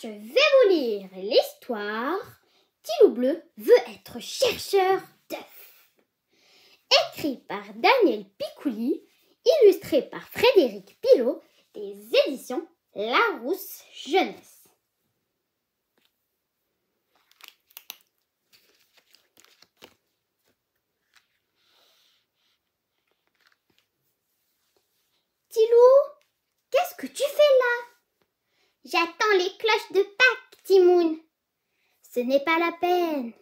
je vais vous lire l'histoire Tilou Bleu veut être chercheur d'œufs. Écrit par Daniel Picouli, illustré par Frédéric Pilot des éditions Larousse Jeunesse. de Pâques, Timoun. Ce n'est pas la peine.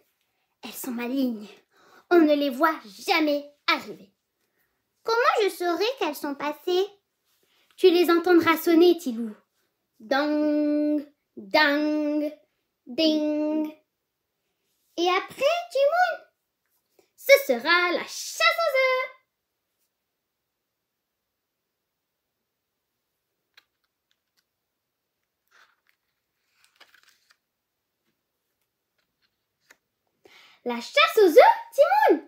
Elles sont malignes. On ne les voit jamais arriver. Comment je saurai qu'elles sont passées Tu les entendras sonner, Tilou. Dang, dang, ding. Et après, Timoun, ce sera la chasse aux œufs. la chasse aux œufs, Timoun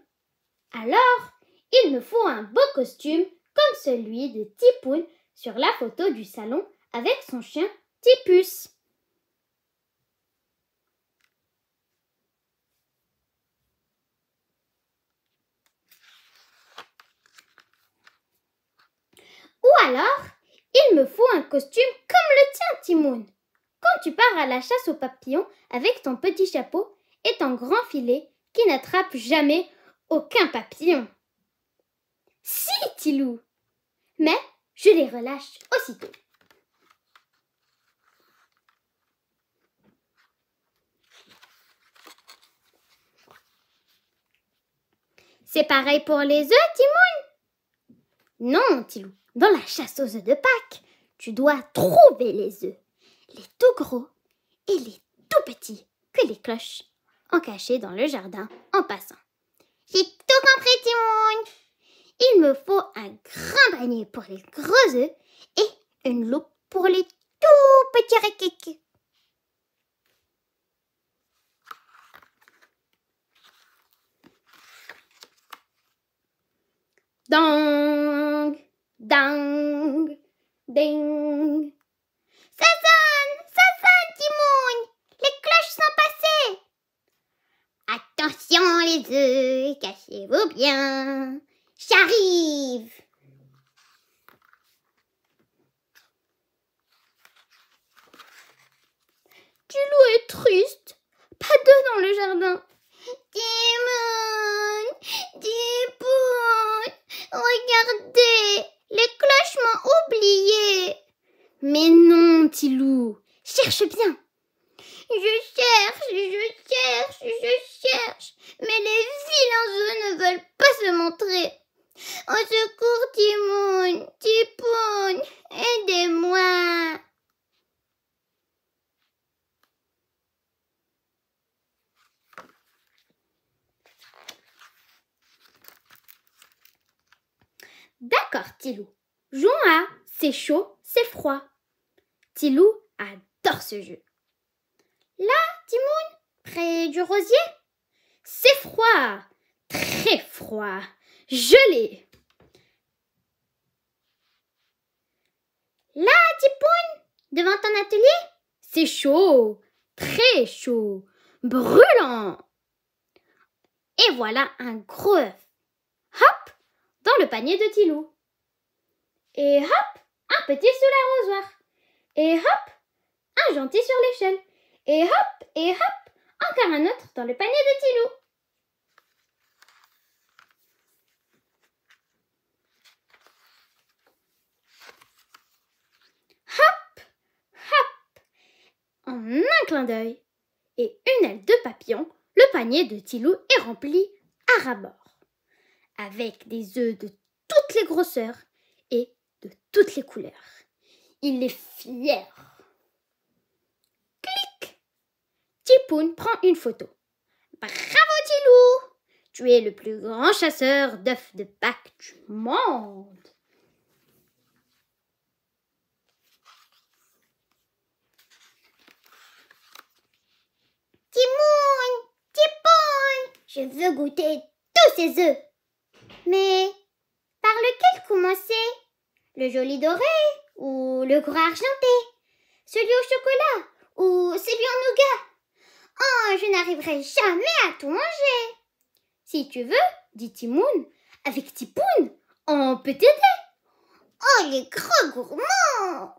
Alors, il me faut un beau costume comme celui de Tipoun sur la photo du salon avec son chien Tipus. Ou alors, il me faut un costume comme le tien, Timoun. Quand tu pars à la chasse aux papillons avec ton petit chapeau, est un grand filet qui n'attrape jamais aucun papillon. Si, Tilou Mais je les relâche aussitôt. C'est pareil pour les œufs, Timoun Non, Tilou, dans la chasse aux œufs de Pâques, tu dois trouver les œufs, les tout gros et les tout petits que les cloches en dans le jardin en passant. J'ai tout compris, Timon Il me faut un grand panier pour les gros œufs et une loupe pour les tout petits réquiques. Dong, dang, ding. Ça sonne, ça sonne, Timon Attention les œufs, cachez-vous bien. J'arrive. Tilou est triste. Pas d'œufs dans le jardin. Timon, Timon, regardez, les cloches m'ont oublié. Mais non, Tilou, cherche bien. Je cherche, je cherche, je cherche, mais les vilains ne veulent pas se montrer. Au secours, Timoun, Tipoun, aidez-moi. D'accord, Tilou. Jouons à c'est chaud, c'est froid. Tilou adore ce jeu. Là, Timoun Près du rosier C'est froid Très froid Gelé Là, Tipoun Devant ton atelier C'est chaud Très chaud Brûlant Et voilà un gros œuf Hop Dans le panier de Tilou Et hop Un petit sous l'arrosoir Et hop Un gentil sur l'échelle et hop, et hop, encore un autre dans le panier de Tilou. Hop, hop, en un clin d'œil et une aile de papillon, le panier de Tilou est rempli à bord avec des œufs de toutes les grosseurs et de toutes les couleurs. Il est fier. Tipoun prend une photo. Bravo Tilou Tu es le plus grand chasseur d'œufs de Pâques du monde Timoun Tipoun Je veux goûter tous ces œufs Mais par lequel commencer Le joli doré ou le gros argenté Celui au chocolat ou celui en nougat je n'arriverai jamais à tout manger. Si tu veux, dit Timoun, avec Tipoun, on peut t'aider. Oh, les gros gourmands